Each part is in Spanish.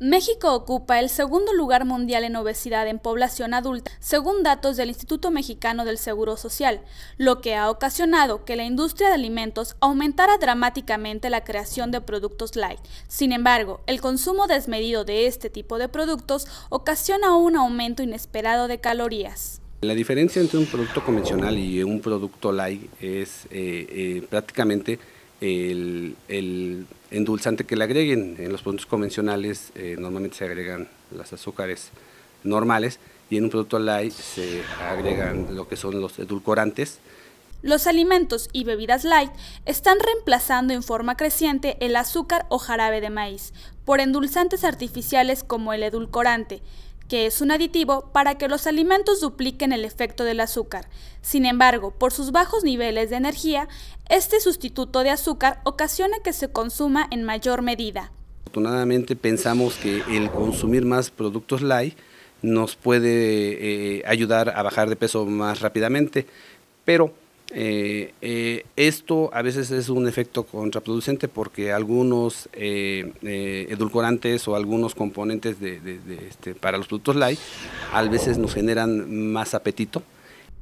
México ocupa el segundo lugar mundial en obesidad en población adulta, según datos del Instituto Mexicano del Seguro Social, lo que ha ocasionado que la industria de alimentos aumentara dramáticamente la creación de productos light. Sin embargo, el consumo desmedido de este tipo de productos ocasiona un aumento inesperado de calorías. La diferencia entre un producto convencional y un producto light es eh, eh, prácticamente el, endulzante que le agreguen. En los productos convencionales eh, normalmente se agregan las azúcares normales y en un producto light se agregan lo que son los edulcorantes. Los alimentos y bebidas light están reemplazando en forma creciente el azúcar o jarabe de maíz por endulzantes artificiales como el edulcorante, que es un aditivo para que los alimentos dupliquen el efecto del azúcar. Sin embargo, por sus bajos niveles de energía, este sustituto de azúcar ocasiona que se consuma en mayor medida. Afortunadamente pensamos que el consumir más productos light nos puede eh, ayudar a bajar de peso más rápidamente, pero eh, eh, esto a veces es un efecto contraproducente porque algunos eh, edulcorantes o algunos componentes de, este, para los productos light a veces nos generan más apetito.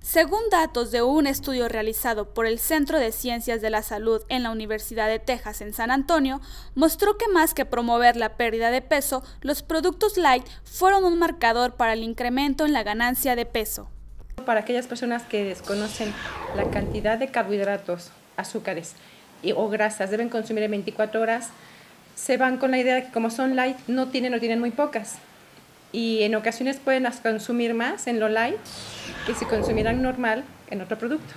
Según datos de un estudio realizado por el Centro de Ciencias de la Salud en la Universidad de Texas en San Antonio, mostró que más que promover la pérdida de peso, los productos light fueron un marcador para el incremento en la ganancia de peso para aquellas personas que desconocen la cantidad de carbohidratos, azúcares y, o grasas, deben consumir en 24 horas, se van con la idea de que como son light, no tienen o tienen muy pocas. Y en ocasiones pueden consumir más en lo light que si consumieran normal en otro producto.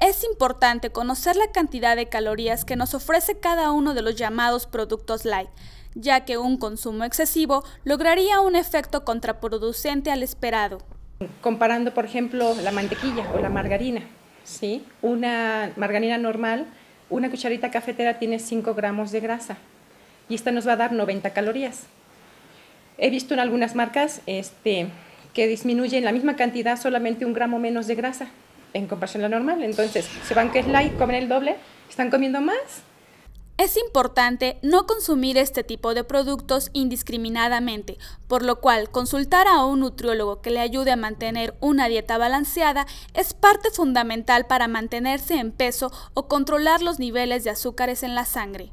Es importante conocer la cantidad de calorías que nos ofrece cada uno de los llamados productos light, ya que un consumo excesivo lograría un efecto contraproducente al esperado. Comparando, por ejemplo, la mantequilla o la margarina, ¿sí? Una margarina normal, una cucharita cafetera tiene 5 gramos de grasa y esta nos va a dar 90 calorías. He visto en algunas marcas este, que disminuyen la misma cantidad, solamente un gramo menos de grasa en comparación a la normal. Entonces, se van que es light, comen el doble, están comiendo más es importante no consumir este tipo de productos indiscriminadamente, por lo cual consultar a un nutriólogo que le ayude a mantener una dieta balanceada es parte fundamental para mantenerse en peso o controlar los niveles de azúcares en la sangre.